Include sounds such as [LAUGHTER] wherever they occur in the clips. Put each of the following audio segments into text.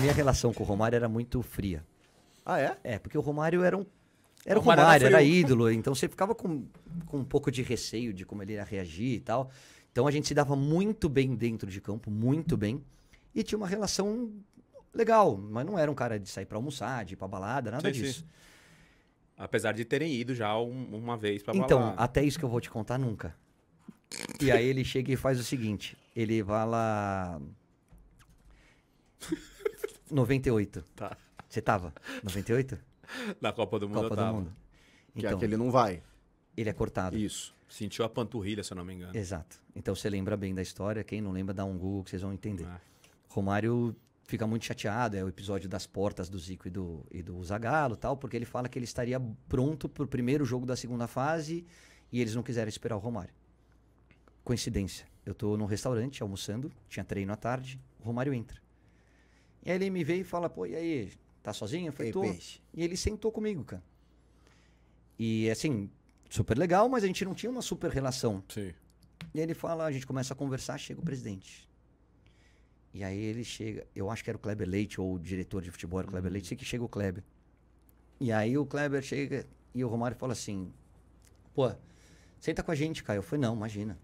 minha relação com o Romário era muito fria. Ah, é? É, porque o Romário era um. Era o Romário, Romário era, era ídolo, então você ficava com, com um pouco de receio de como ele ia reagir e tal. Então a gente se dava muito bem dentro de campo, muito bem. E tinha uma relação legal, mas não era um cara de sair para almoçar, de ir pra balada, nada sim, disso. Sim. Apesar de terem ido já um, uma vez pra então, balada. Então, até isso que eu vou te contar nunca. E aí ele chega e faz o seguinte: ele vai lá. 98. Tá. Você tava? 98? [LAUGHS] Na Copa do Mundo Copa do Mundo. Que é Então, é que ele não vai. ele é cortado. Isso. Sentiu a panturrilha, se eu não me engano. Exato. Então você lembra bem da história. Quem não lembra, dá um Google que vocês vão entender. Ah. Romário fica muito chateado, é o episódio das portas do Zico e do, e do Zagallo tal, porque ele fala que ele estaria pronto pro primeiro jogo da segunda fase e eles não quiseram esperar o Romário. Coincidência. Eu tô num restaurante almoçando, tinha treino à tarde, o Romário entra. E aí ele me veio e fala, pô, e aí, tá sozinho? Foi tu? E ele sentou comigo, cara. E assim, super legal, mas a gente não tinha uma super relação. Sim. E aí ele fala, a gente começa a conversar, chega o presidente. E aí ele chega, eu acho que era o Kleber Leite, ou o diretor de futebol era o Kleber uhum. Leite, sei que chega o Kleber. E aí o Kleber chega e o Romário fala assim: pô, senta com a gente, cara. Eu falei: não, imagina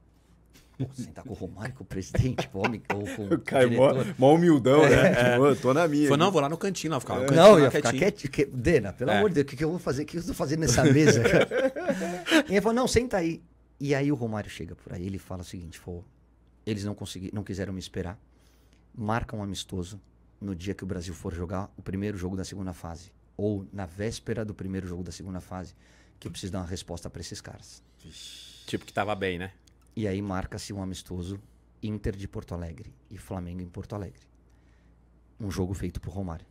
senta tá sentar com o Romário, com o presidente, com o homem, com [LAUGHS] o Caio, é mó, mó, humildão, né? É, é. tô na minha. Foi, não, vou lá no cantinho, lá, ficar no cantinho, Não, ia ficar quietinho. Que, Dena, pelo amor de Deus, o que, que eu vou fazer? O que eu tô fazendo nessa [LAUGHS] mesa? e ele falou, não, senta aí. E aí o Romário chega por aí, ele fala o seguinte, falou, eles não, não quiseram me esperar, marca um amistoso no dia que o Brasil for jogar o primeiro jogo da segunda fase, ou na véspera do primeiro jogo da segunda fase, que eu preciso dar uma resposta para esses caras. Tipo que tava bem, né? E aí marca-se um amistoso Inter de Porto Alegre e Flamengo em Porto Alegre. Um jogo feito por Romário.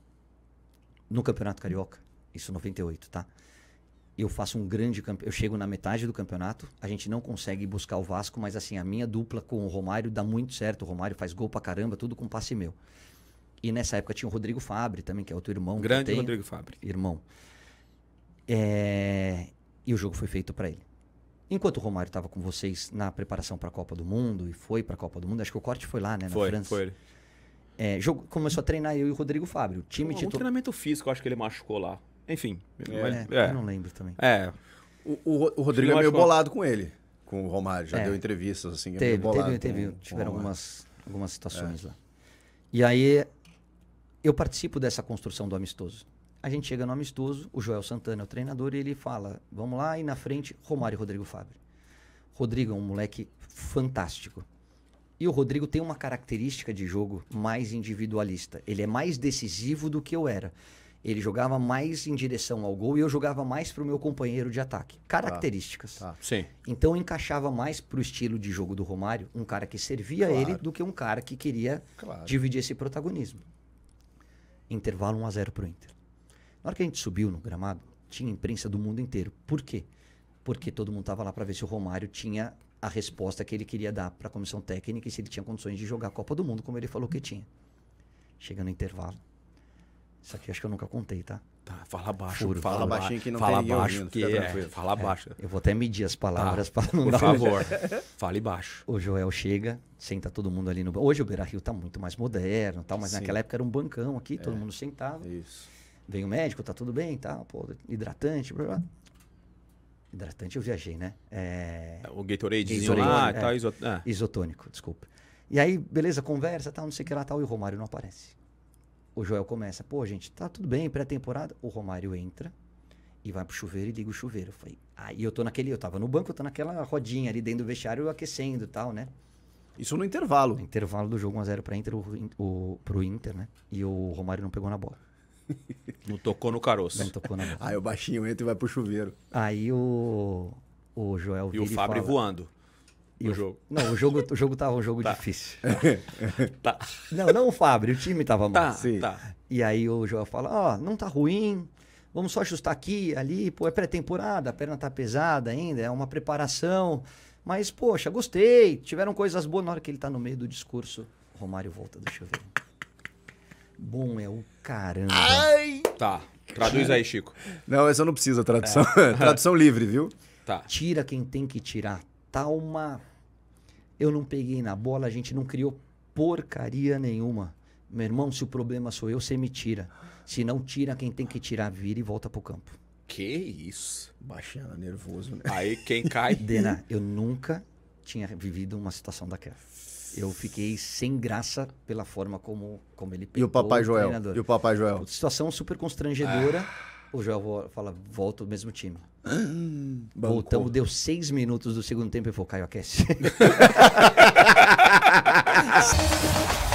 No Campeonato Carioca, isso 98, tá? Eu faço um grande campeonato. Eu chego na metade do campeonato, a gente não consegue buscar o Vasco, mas assim, a minha dupla com o Romário dá muito certo. O Romário faz gol pra caramba, tudo com passe meu. E nessa época tinha o Rodrigo Fabre também, que é outro irmão. Grande Rodrigo Fabre. Irmão. É... E o jogo foi feito para ele. Enquanto o Romário estava com vocês na preparação para a Copa do Mundo e foi para a Copa do Mundo, acho que o corte foi lá, né? Na foi, França. Foi. É, jogo, começou a treinar eu e o Rodrigo Fábio. O time um, Um treinamento físico, acho que ele machucou lá. Enfim. É, mas, é. Eu não lembro também. É. O, o, o Rodrigo é meio bolado com ele, com o Romário. Já é. deu entrevistas, assim. É teve, bolado teve, teve. tiveram algumas, algumas situações é. lá. E aí eu participo dessa construção do amistoso. A gente chega no amistoso, o Joel Santana é o treinador e ele fala: vamos lá, e na frente, Romário e Rodrigo Fábio. Rodrigo é um moleque fantástico. E o Rodrigo tem uma característica de jogo mais individualista. Ele é mais decisivo do que eu era. Ele jogava mais em direção ao gol e eu jogava mais para o meu companheiro de ataque. Tá. Características. Ah, ah, então encaixava mais para o estilo de jogo do Romário, um cara que servia claro. ele, do que um cara que queria claro. dividir esse protagonismo. Intervalo 1 a 0 para o Inter. Na hora que a gente subiu no gramado, tinha imprensa do mundo inteiro. Por quê? Porque todo mundo estava lá para ver se o Romário tinha a resposta que ele queria dar para a comissão técnica e se ele tinha condições de jogar a Copa do Mundo, como ele falou que tinha. Chega no intervalo. Isso aqui acho que eu nunca contei, tá? Tá, fala baixo. Furo, fala, fala baixinho que não fala tem baixo, ouvindo, que é, Fala é, baixo. Eu vou até medir as tá, palavras tá, para não Por dar favor, [LAUGHS] fale baixo. O Joel chega, senta todo mundo ali no... Hoje o Beira-Rio tá muito mais moderno tal, mas Sim. naquela época era um bancão aqui, é, todo mundo sentado Isso. Vem o médico, tá tudo bem, tá? Pô, hidratante, blá, blá. Hidratante eu viajei, né? É... é o Gatoradezinho Gatorade, lá, é, tá, isot... É. isotônico, desculpa. E aí, beleza, conversa, tal, não sei o que lá, tal, e o Romário não aparece. O Joel começa, pô, gente, tá tudo bem, pré-temporada. O Romário entra e vai pro chuveiro e liga o chuveiro. Foi. Aí eu tô naquele, eu tava no banco, eu tô naquela rodinha ali dentro do vestiário aquecendo e tal, né? Isso no intervalo. No intervalo do jogo 1x0 para Inter, o, o, pro Inter, né? E o Romário não pegou na bola. Não tocou no caroço. Não tocou na Aí o baixinho entra e vai pro chuveiro. Aí o, o Joel E o Fabre voando. E o, jogo. Não, o jogo, o jogo tava um jogo tá. difícil. [LAUGHS] tá. Não, não o Fabre, o time tava mal. Tá, Sim. tá. E aí o Joel fala: Ó, oh, não tá ruim, vamos só ajustar aqui, ali, pô, é pré-temporada, a perna tá pesada ainda, é uma preparação. Mas, poxa, gostei, tiveram coisas boas na hora que ele tá no meio do discurso. Romário volta do chuveiro. Bom é o caramba. Ai! Tá. Traduz aí, Chico. Não, essa não precisa é. tradução. É. [LAUGHS] [LAUGHS] tradução livre, viu? Tá. Tira quem tem que tirar. talma Eu não peguei na bola, a gente não criou porcaria nenhuma. Meu irmão, se o problema sou eu, você me tira. Se não tira, quem tem que tirar, vira e volta pro campo. Que isso? Baixando, nervoso, né? Aí quem cai. Dena, eu nunca tinha vivido uma situação daquela. Eu fiquei sem graça pela forma como, como ele pegou. E o Papai o Joel. Treinador. E o Papai Joel. situação super constrangedora. Ah. O Joel fala, volta o mesmo time. Hum, Voltamos, deu seis minutos do segundo tempo e falou, Caio, aquece. [LAUGHS]